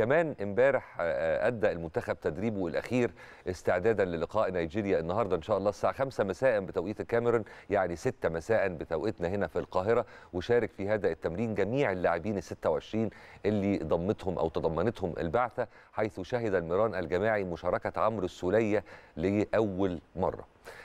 كمان امبارح آه، آه، ادى المنتخب تدريبه الاخير استعدادا للقاء نيجيريا النهارده ان شاء الله الساعه 5 مساء بتوقيت الكاميرون يعني 6 مساء بتوقيتنا هنا في القاهره وشارك في هذا التمرين جميع اللاعبين ال 26 اللي ضمتهم او تضمنتهم البعثه حيث شهد المران الجماعي مشاركه عمرو السوليه لاول مره